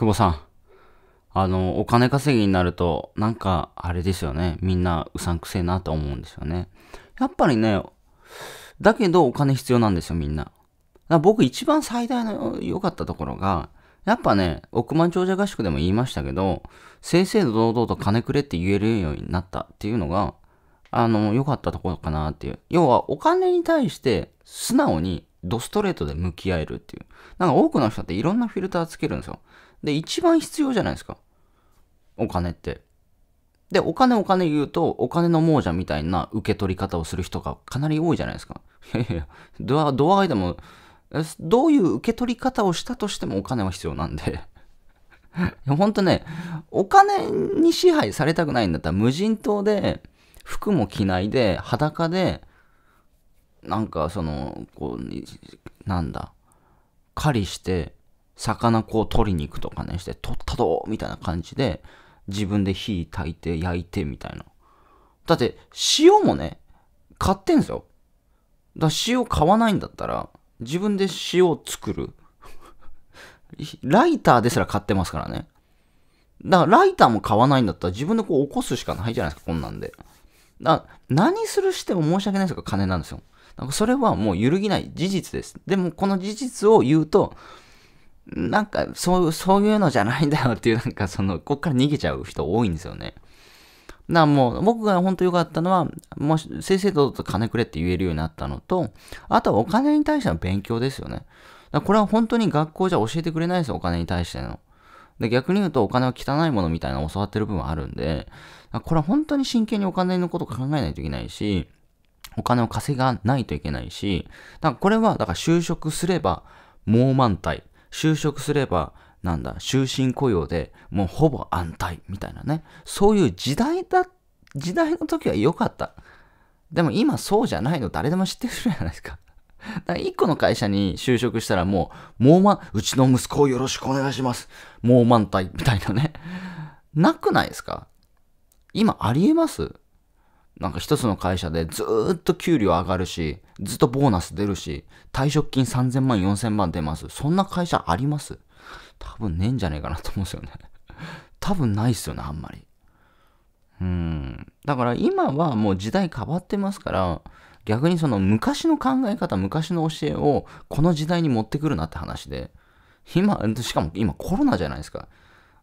久保さん。あの、お金稼ぎになると、なんか、あれですよね。みんな、うさんくせえなと思うんですよね。やっぱりね、だけどお金必要なんですよ、みんな。僕一番最大の良かったところが、やっぱね、億万長者合宿でも言いましたけど、正々堂々と金くれって言えるようになったっていうのが、あの、良かったところかなっていう。要は、お金に対して素直にドストレートで向き合えるっていう。なんか多くの人っていろんなフィルターつけるんですよ。で、一番必要じゃないですか。お金って。で、お金お金言うと、お金の亡者みたいな受け取り方をする人がかなり多いじゃないですか。いやいや、ドア、ドアでも、どういう受け取り方をしたとしてもお金は必要なんで。ほんとね、お金に支配されたくないんだったら無人島で、服も着ないで、裸で、なんかその、こう、なんだ、狩りして、魚こう取りに行くとかねして、取ったどみたいな感じで、自分で火炊いて焼いてみたいな。だって、塩もね、買ってんすよ。だ塩買わないんだったら、自分で塩を作る。ライターですら買ってますからね。だからライターも買わないんだったら自分でこう起こすしかないじゃないですか、こんなんで。だ何するしても申し訳ないですが金なんですよ。だからそれはもう揺るぎない事実です。でもこの事実を言うと、なんか、そう、そういうのじゃないんだよっていう、なんかその、こっから逃げちゃう人多いんですよね。なもう、僕が本当良かったのは、もう、正々堂々と金くれって言えるようになったのと、あとはお金に対しての勉強ですよね。だこれは本当に学校じゃ教えてくれないですよ、お金に対しての。で、逆に言うとお金は汚いものみたいな教わってる部分あるんで、これは本当に真剣にお金のこと考えないといけないし、お金を稼がないといけないし、だからこれは、だから就職すれば、もう満体就職すれば、なんだ、終身雇用でもうほぼ安泰みたいなね。そういう時代だ、時代の時は良かった。でも今そうじゃないの誰でも知ってるじゃないですか。だ個の会社に就職したらもう、もうま、うちの息子をよろしくお願いします。もう満体みたいなね。なくないですか今ありえますなんか一つの会社でずっと給料上がるし、ずっとボーナス出るし、退職金3000万、4000万出ます。そんな会社あります多分ねえんじゃねえかなと思うんですよね。多分ないっすよね、あんまり。うん。だから今はもう時代変わってますから、逆にその昔の考え方、昔の教えをこの時代に持ってくるなって話で、今、しかも今コロナじゃないですか。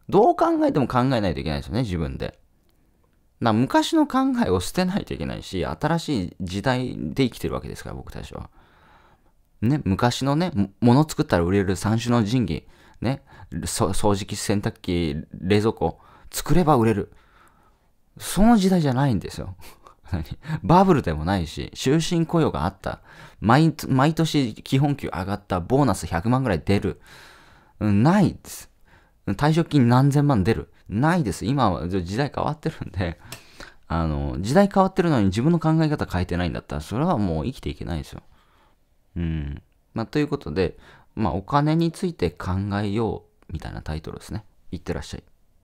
どう考えても考えないといけないですよね、自分で。な昔の考えを捨てないといけないし、新しい時代で生きてるわけですから、僕たちは。ね、昔のね、もの作ったら売れる三種の神器、ね、掃除機、洗濯機、冷蔵庫、作れば売れる。その時代じゃないんですよ。バブルでもないし、終身雇用があった。毎毎年基本給上がった。ボーナス100万ぐらい出る。ないです。退職金何千万出る。ないです。今は時代変わってるんで、あの、時代変わってるのに自分の考え方変えてないんだったら、それはもう生きていけないですよ。うん。まあ、ということで、まあ、お金について考えようみたいなタイトルですね。いってらっしゃい。